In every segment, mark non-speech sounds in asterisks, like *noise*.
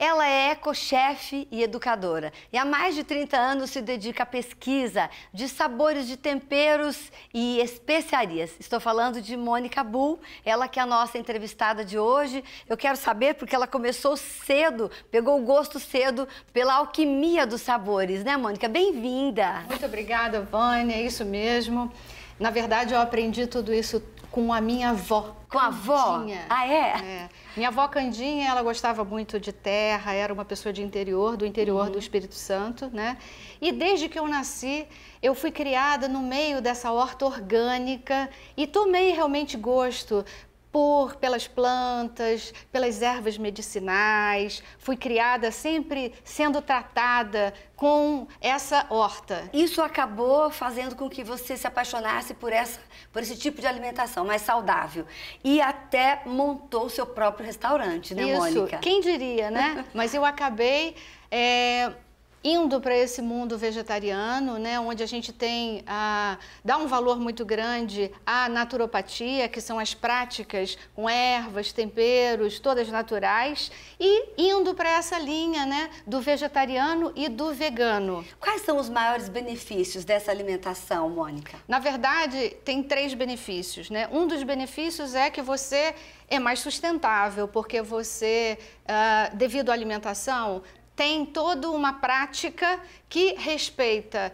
Ela é ecochefe e educadora e há mais de 30 anos se dedica à pesquisa de sabores de temperos e especiarias. Estou falando de Mônica Bull, ela que é a nossa entrevistada de hoje. Eu quero saber porque ela começou cedo, pegou o gosto cedo pela alquimia dos sabores, né, Mônica? Bem-vinda. Muito obrigada, Vânia, é isso mesmo. Na verdade, eu aprendi tudo isso com a minha avó. Com a avó? Ah, é? é? Minha avó Candinha, ela gostava muito de terra, era uma pessoa de interior, do interior uhum. do Espírito Santo, né? E desde que eu nasci, eu fui criada no meio dessa horta orgânica e tomei realmente gosto por pelas plantas, pelas ervas medicinais. Fui criada sempre sendo tratada com essa horta. Isso acabou fazendo com que você se apaixonasse por essa, por esse tipo de alimentação mais saudável e até montou o seu próprio restaurante, né, Isso. Mônica? Quem diria, né? *laughs* Mas eu acabei é indo para esse mundo vegetariano, né, onde a gente tem ah, dá um valor muito grande à naturopatia, que são as práticas com ervas, temperos, todas naturais, e indo para essa linha, né, do vegetariano e do vegano. Quais são os maiores benefícios dessa alimentação, Mônica? Na verdade, tem três benefícios, né? Um dos benefícios é que você é mais sustentável, porque você, ah, devido à alimentação, tem toda uma prática que respeita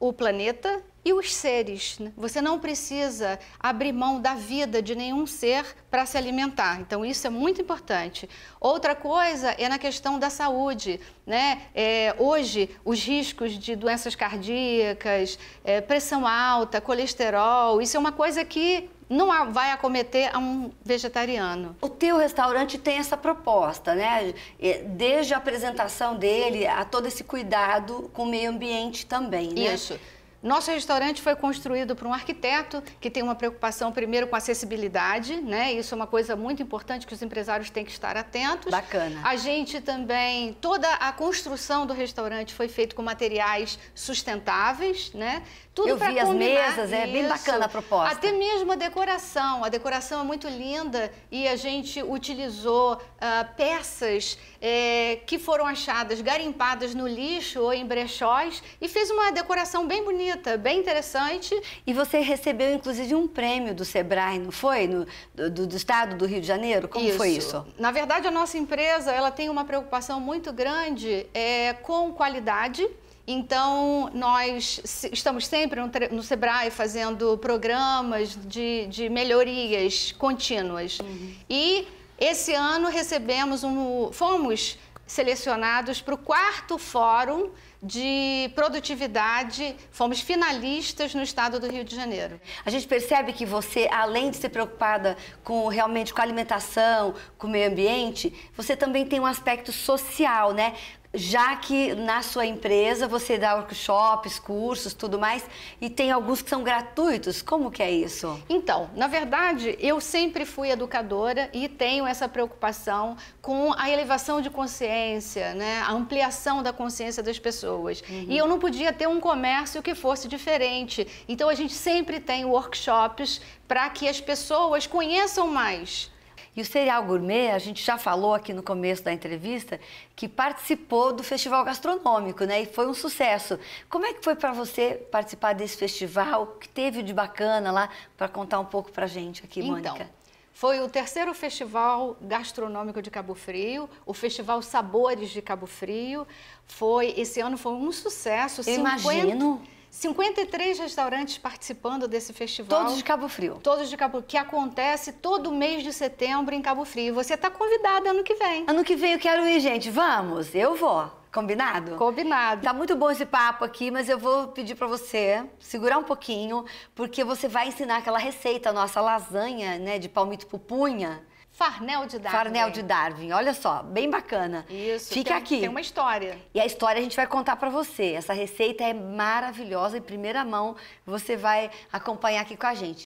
o planeta, e os seres, né? você não precisa abrir mão da vida de nenhum ser para se alimentar. Então isso é muito importante. Outra coisa é na questão da saúde, né? É, hoje os riscos de doenças cardíacas, é, pressão alta, colesterol, isso é uma coisa que não vai acometer a um vegetariano. O teu restaurante tem essa proposta, né? É, desde a apresentação dele a todo esse cuidado com o meio ambiente também, né? Isso. Nosso restaurante foi construído por um arquiteto que tem uma preocupação primeiro com acessibilidade, né? Isso é uma coisa muito importante que os empresários têm que estar atentos. Bacana. A gente também toda a construção do restaurante foi feita com materiais sustentáveis, né? Tudo Eu vi as mesas, isso. é bem bacana a proposta. Até mesmo a decoração, a decoração é muito linda e a gente utilizou uh, peças eh, que foram achadas garimpadas no lixo ou em brechóis e fez uma decoração bem bonita bonita, bem interessante. E você recebeu, inclusive, um prêmio do Sebrae, não foi? No, do, do estado do Rio de Janeiro? Como isso. foi isso? Na verdade, a nossa empresa ela tem uma preocupação muito grande é, com qualidade. Então, nós estamos sempre no, SEBRAE fazendo programas de, de melhorias contínuas. Uhum. E esse ano recebemos um. Fomos selecionados para o quarto Fórum de Produtividade. Fomos finalistas no estado do Rio de Janeiro. A gente percebe que você, além de ser preocupada com realmente com a alimentação, com o meio ambiente, você também tem um aspecto social, né? já que na sua empresa você dá workshops, cursos, tudo mais, e tem alguns que são gratuitos. Como que é isso? Então, na verdade, eu sempre fui educadora e tenho essa preocupação com a elevação de consciência, né? a ampliação da consciência das pessoas. Uhum. E eu não podia ter um comércio que fosse diferente. Então, a gente sempre tem workshops para que as pessoas conheçam mais e o serial Gourmet, a gente já falou aqui no começo da entrevista, que participou do festival gastronômico, né? E foi um sucesso. Como é que foi para você participar desse festival? O que teve de bacana lá para contar um pouco para gente aqui, então, Mônica? Foi o terceiro festival gastronômico de Cabo Frio, o Festival Sabores de Cabo Frio. Foi esse ano foi um sucesso. Eu 50... Imagino. 53 restaurantes participando desse festival. Todos de Cabo Frio. Todos de Cabo que acontece todo mês de setembro em Cabo Frio. Você está convidada ano que vem. Ano que vem eu quero ir, gente. Vamos, eu vou. Combinado? Combinado. Tá muito bom esse papo aqui, mas eu vou pedir para você segurar um pouquinho, porque você vai ensinar aquela receita nossa lasanha, né, de palmito pupunha. Farnel de Darwin. Farnel de Darwin, olha só, bem bacana. Isso. Fica tem, aqui. Tem uma história. E a história a gente vai contar para você. Essa receita é maravilhosa em primeira mão. Você vai acompanhar aqui com a gente.